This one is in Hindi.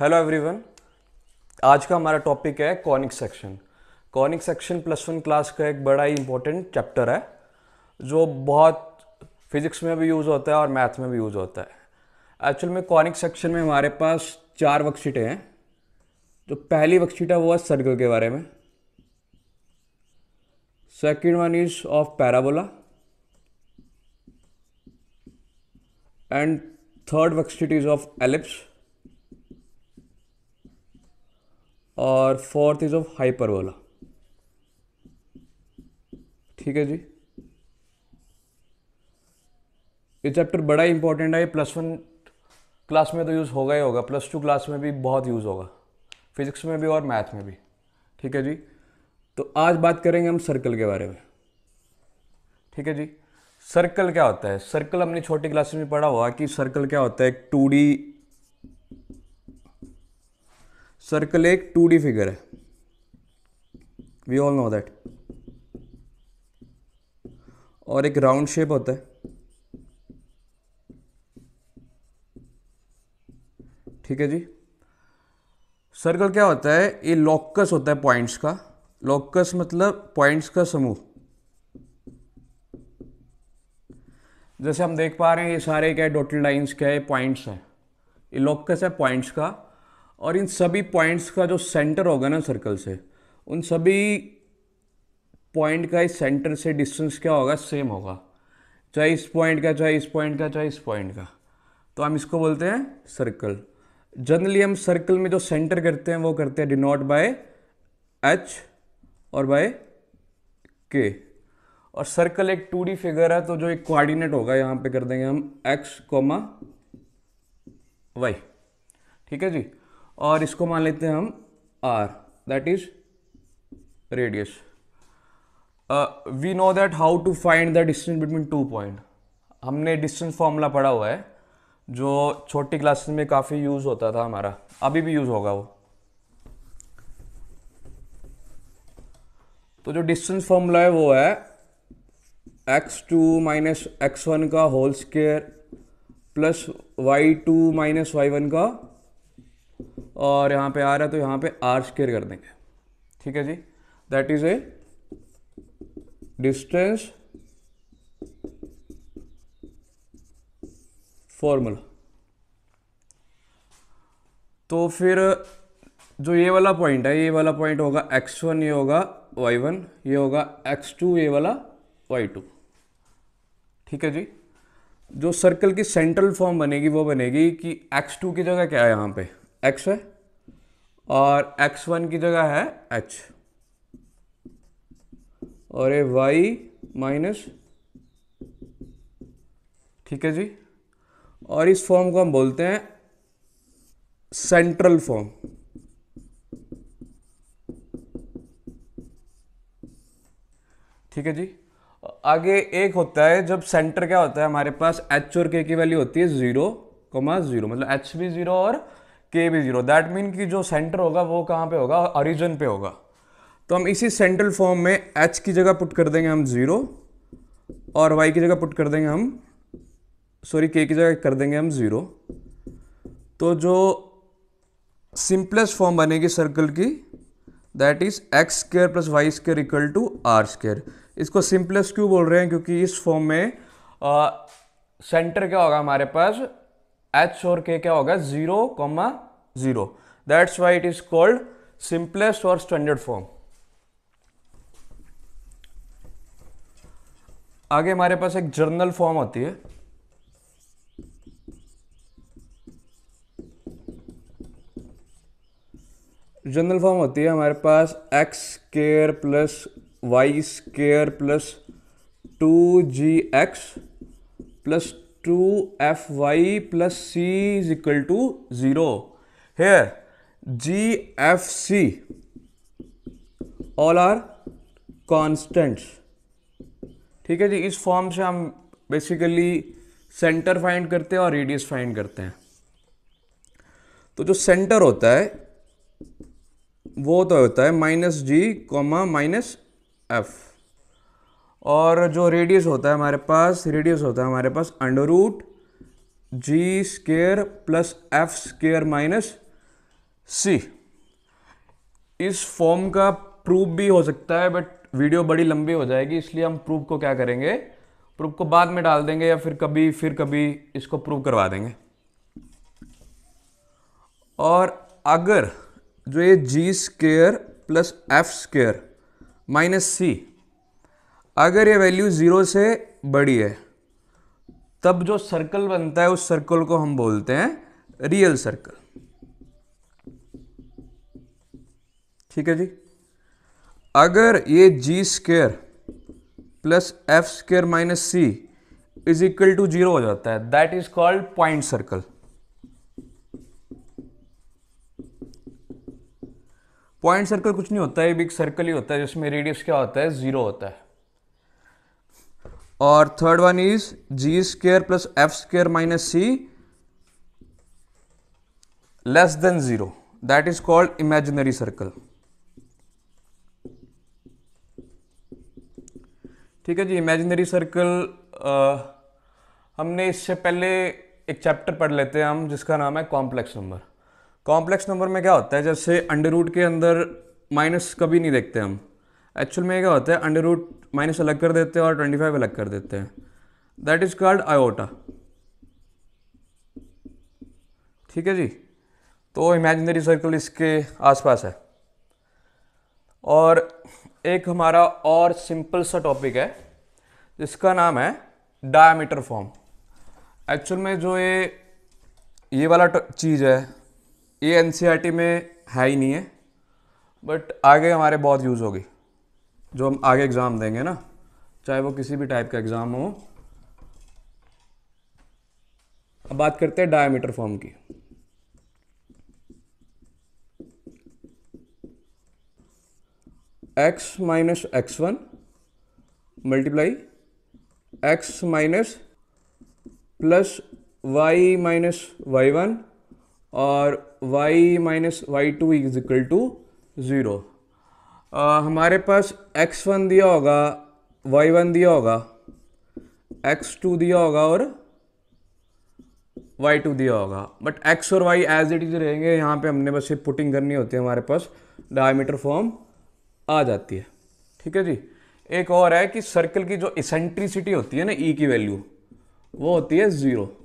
हेलो एवरीवन आज का हमारा टॉपिक है conic section conic section plus one class का एक बड़ा ही इंपॉर्टेंट चैप्टर है जो बहुत फिजिक्स में भी यूज़ होता है और मैथ में भी यूज़ होता है एक्चुअल में कॉनिक सेक्शन में हमारे पास चार वर्कशीटें हैं जो पहली वर्कशीट है वो है सर्कल के बारे में second one is of parabola and third worksheet is of ellipse और फोर्थ इज ऑफ हाइपरबोला ठीक है जी ये चैप्टर बड़ा ही इंपॉर्टेंट है ये प्लस वन क्लास में तो यूज़ होगा ही होगा प्लस टू क्लास में भी बहुत यूज़ होगा फिजिक्स में भी और मैथ में भी ठीक है जी तो आज बात करेंगे हम सर्कल के बारे में ठीक है जी सर्कल क्या होता है सर्कल हमने छोटी क्लास में पढ़ा हुआ कि सर्कल क्या होता है एक टू डी सर्कल एक टू डी फिगर है वी ऑल नो दैट और एक राउंड शेप होता है ठीक है जी सर्कल क्या होता है ये लॉकस होता है पॉइंट्स का लॉकस मतलब पॉइंट्स का समूह जैसे हम देख पा रहे हैं ये सारे क्या है डॉटेड लाइंस क्या है पॉइंट्स है ये लॉकस है पॉइंट्स का और इन सभी पॉइंट्स का जो सेंटर होगा ना सर्कल से उन सभी पॉइंट का इस सेंटर से डिस्टेंस क्या होगा सेम होगा चाहे इस पॉइंट का चाहे इस पॉइंट का चाहे इस पॉइंट का तो हम इसको बोलते हैं सर्कल जनरली हम सर्कल में जो सेंटर करते हैं वो करते हैं डिनोट बाय एच और बाय के और सर्कल एक टू डी फिगर है तो जो एक कोऑर्डिनेट होगा यहाँ पे कर देंगे हम एक्स कोमा वाई ठीक है जी और इसको मान लेते हैं हम R that is radius we know that how to find the distance between two point हमने डिस्टेंस फॉर्मूला पढ़ा हुआ है जो छोटी क्लासेस में काफ़ी यूज़ होता था हमारा अभी भी यूज़ होगा वो तो जो डिस्टेंस फॉर्मूला है वो है X two minus X one का whole square plus Y two minus Y one का और यहाँ पे आ रहा है तो यहाँ पे आर स्केयर कर देंगे ठीक है जी that is a distance formula तो फिर जो ये वाला पॉइंट है ये वाला पॉइंट होगा x1 ये होगा y1 ये होगा x2 ये वाला y2 ठीक है जी जो सर्कल की सेंट्रल फॉर्म बनेगी वो बनेगी कि x2 की जगह क्या है यहाँ पे एक्स है और एक्स वन की जगह है एच और ये वाई माइनस ठीक है जी और इस फॉर्म को हम बोलते हैं सेंट्रल फॉर्म ठीक है जी आगे एक होता है जब सेंटर क्या होता है हमारे पास एच और के की वैल्यू होती है जीरो कोमा जीरो मतलब एच भी जीरो और के भी जीरो दैट मीन कि जो सेंटर होगा वो कहाँ पे होगा ओरिजिन पे होगा तो हम इसी सेंट्रल फॉर्म में एच की जगह पुट कर देंगे हम ज़ीरो और वाई की जगह पुट कर देंगे हम सॉरी के की जगह कर देंगे हम ज़ीरो तो जो सिंपलेस्ट फॉर्म बनेगी सर्कल की that is X square plus Y square equal to R square इसको सिंपलेस्ट क्यों बोल रहे हैं क्योंकि इस फॉर्म में सेंटर क्या होगा हमारे पास एच और के क्या होगा zero comma 0 that's why it is called simplest or standard form आगे हमारे पास एक जर्नल फॉर्म होती है जर्नल फॉर्म होती है हमारे पास X square plus Y square plus two G X plus two F Y plus C is equal to zero here GFC all are constants ठीक है जी इस फॉर्म से हम बेसिकली सेंटर फाइंड करते हैं और रेडियस फाइंड करते हैं तो जो सेंटर होता है वो तो होता है minus G comma minus F और जो रेडियस होता है हमारे पास रेडियस होता है हमारे पास under root G square plus F square minus C इस फॉर्म का प्रूफ भी हो सकता है बट वीडियो बड़ी लंबी हो जाएगी इसलिए हम प्रूफ को क्या करेंगे प्रूफ को बाद में डाल देंगे या फिर कभी फिर कभी इसको प्रूफ करवा देंगे और अगर जो ये G square plus F square minus C अगर ये वैल्यू ज़ीरो से बड़ी है तब जो सर्कल बनता है उस सर्कल को हम बोलते हैं रियल सर्कल ठीक है जी अगर ये G square plus F square minus C is equal to zero हो जाता है that is called point circle point circle कुछ नहीं होता है एक सर्कल ही होता है जिसमें रेडियस क्या होता है जीरो होता है और third one is G square plus F square minus C less than zero that is called imaginary circle ठीक है जी इमेजिनरी सर्कल हमने इससे पहले एक चैप्टर पढ़ लेते हैं हम जिसका नाम है कॉम्प्लेक्स नंबर कॉम्प्लेक्स नंबर में क्या होता है जैसे अंडर रूट के अंदर माइनस कभी नहीं देखते हम एक्चुअल में क्या होता है अंडर रूट माइनस अलग कर देते हैं और ट्वेंटी फाइव अलग कर देते हैं दैट इज़ कॉल्ड आयोटा ठीक है जी तो इमेजिनरी सर्कल इसके आसपास है और एक हमारा और सिंपल सा टॉपिक है जिसका नाम है डायमीटर फॉर्म एक्चुअल में जो ये ये वाला चीज़ है ये एन e में है ही नहीं है बट आगे हमारे बहुत यूज़ होगी जो हम आगे एग्ज़ाम देंगे ना चाहे वो किसी भी टाइप का एग्ज़ाम हो अब बात करते हैं डायमीटर फॉर्म की X minus X one multiply X minus plus Y minus Y one और Y minus Y two is equal to zero हमारे पास एक्स वन दिया होगा वाई वन दिया होगा एक्स टू दिया होगा और वाई टू दिया होगा बट एक्स और वाई एज इट इज रहेंगे यहाँ पे हमने बस ये पुटिंग करनी होती है हमारे पास डायमीटर फॉर्म आ जाती है ठीक है जी एक और है कि सर्कल की जो इसेंट्रिसिटी होती है ना ई e की वैल्यू वो होती है ज़ीरो